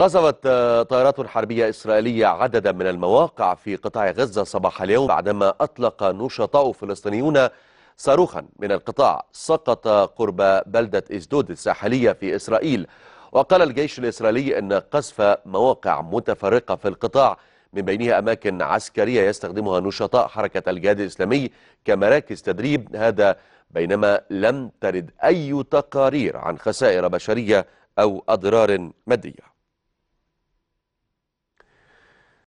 قصفت آه، طائرات حربية إسرائيلية عددا من المواقع في قطاع غزة صباح اليوم بعدما أطلق نشطاء فلسطينيون صاروخا من القطاع سقط قرب بلدة إسدود الساحلية في إسرائيل وقال الجيش الإسرائيلي أن قصف مواقع متفرقة في القطاع من بينها أماكن عسكرية يستخدمها نشطاء حركة الجهاد الإسلامي كمراكز تدريب هذا بينما لم ترد أي تقارير عن خسائر بشرية أو أضرار مادية